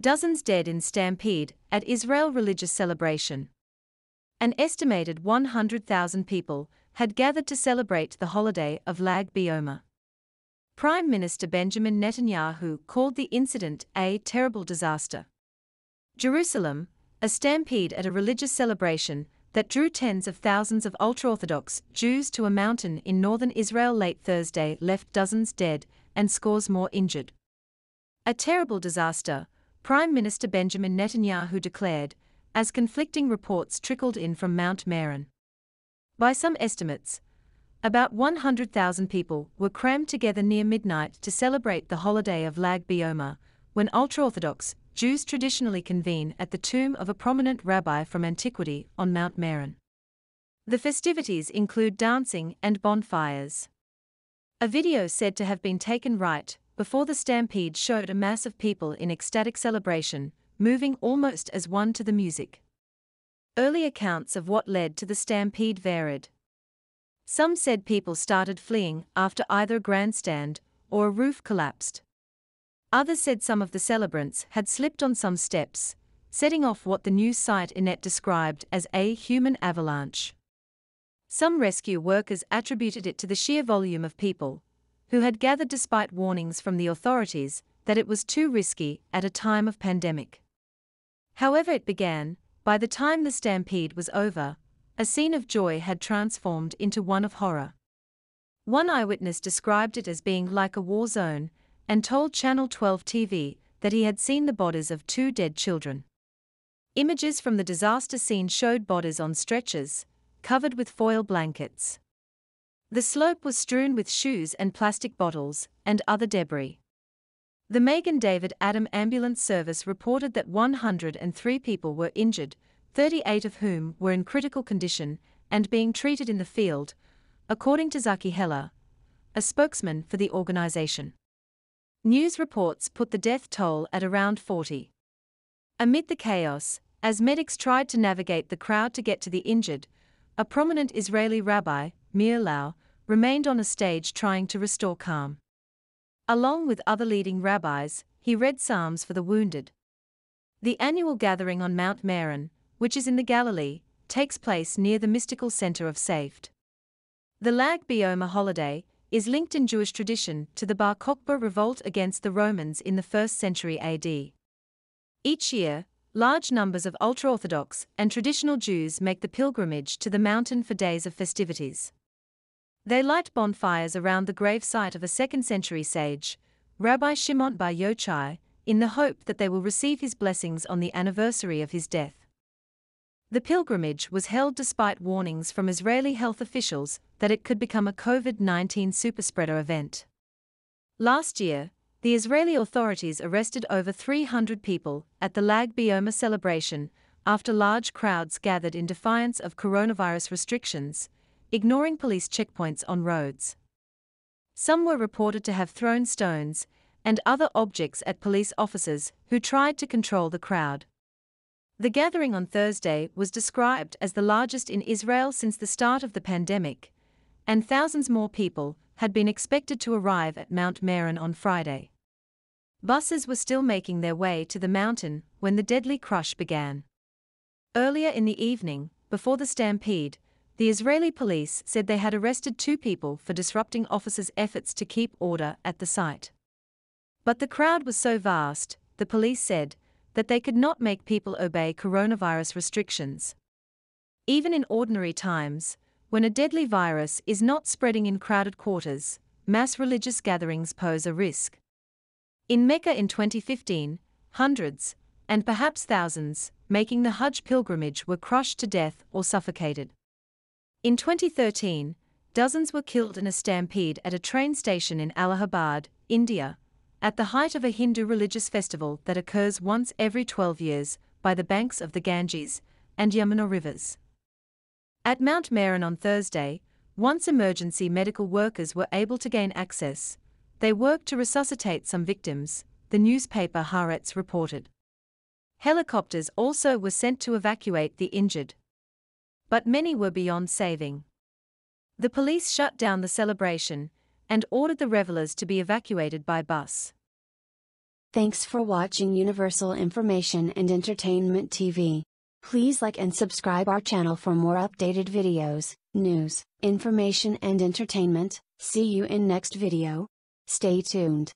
dozens dead in stampede at Israel religious celebration. An estimated 100,000 people had gathered to celebrate the holiday of Lag Bioma. Prime Minister Benjamin Netanyahu called the incident a terrible disaster. Jerusalem, a stampede at a religious celebration that drew tens of thousands of ultra Orthodox Jews to a mountain in northern Israel late Thursday, left dozens dead and scores more injured. A terrible disaster, Prime Minister Benjamin Netanyahu declared, as conflicting reports trickled in from Mount Meron. By some estimates, about 100,000 people were crammed together near midnight to celebrate the holiday of Lag Bioma, when ultra Orthodox Jews traditionally convene at the tomb of a prominent rabbi from antiquity on Mount Meron. The festivities include dancing and bonfires. A video said to have been taken right before the stampede showed a mass of people in ecstatic celebration, moving almost as one to the music. Early accounts of what led to the stampede varied. Some said people started fleeing after either a grandstand or a roof collapsed. Others said some of the celebrants had slipped on some steps, setting off what the news site Inet described as a human avalanche. Some rescue workers attributed it to the sheer volume of people, who had gathered despite warnings from the authorities that it was too risky at a time of pandemic. However, it began, by the time the stampede was over, a scene of joy had transformed into one of horror. One eyewitness described it as being like a war zone and told Channel 12 TV that he had seen the bodies of two dead children. Images from the disaster scene showed bodies on stretchers, covered with foil blankets. The slope was strewn with shoes and plastic bottles and other debris. The Megan David Adam Ambulance Service reported that 103 people were injured, 38 of whom were in critical condition and being treated in the field, according to Zaki Heller, a spokesman for the organization. News reports put the death toll at around 40. Amid the chaos, as medics tried to navigate the crowd to get to the injured, a prominent Israeli rabbi, Meir Lau, remained on a stage trying to restore calm. Along with other leading rabbis, he read psalms for the wounded. The annual gathering on Mount Meron, which is in the Galilee, takes place near the mystical center of Saft. The Lag Bioma holiday is linked in Jewish tradition to the Bar Kokhba revolt against the Romans in the 1st century AD. Each year, large numbers of ultra Orthodox and traditional Jews make the pilgrimage to the mountain for days of festivities. They light bonfires around the gravesite of a 2nd century sage, Rabbi Shimon Bar Yochai, in the hope that they will receive his blessings on the anniversary of his death. The pilgrimage was held despite warnings from Israeli health officials that it could become a COVID 19 superspreader event. Last year, the Israeli authorities arrested over 300 people at the Lag Bioma celebration after large crowds gathered in defiance of coronavirus restrictions, ignoring police checkpoints on roads. Some were reported to have thrown stones and other objects at police officers who tried to control the crowd. The gathering on Thursday was described as the largest in Israel since the start of the pandemic, and thousands more people had been expected to arrive at Mount Meron on Friday. Buses were still making their way to the mountain when the deadly crush began. Earlier in the evening, before the stampede, the Israeli police said they had arrested two people for disrupting officers' efforts to keep order at the site. But the crowd was so vast, the police said, that they could not make people obey coronavirus restrictions. Even in ordinary times, when a deadly virus is not spreading in crowded quarters, mass religious gatherings pose a risk. In Mecca in 2015, hundreds, and perhaps thousands, making the Hajj pilgrimage were crushed to death or suffocated. In 2013, dozens were killed in a stampede at a train station in Allahabad, India, at the height of a Hindu religious festival that occurs once every 12 years by the banks of the Ganges and Yamuna rivers. At Mount Meron on Thursday, once emergency medical workers were able to gain access, they worked to resuscitate some victims, the newspaper Haaretz reported. Helicopters also were sent to evacuate the injured but many were beyond saving. The police shut down the celebration and ordered the revelers to be evacuated by bus. Thanks for watching Universal Information and Entertainment TV. Please like and subscribe our channel for more updated videos, news, information and entertainment. See you in next video. Stay tuned.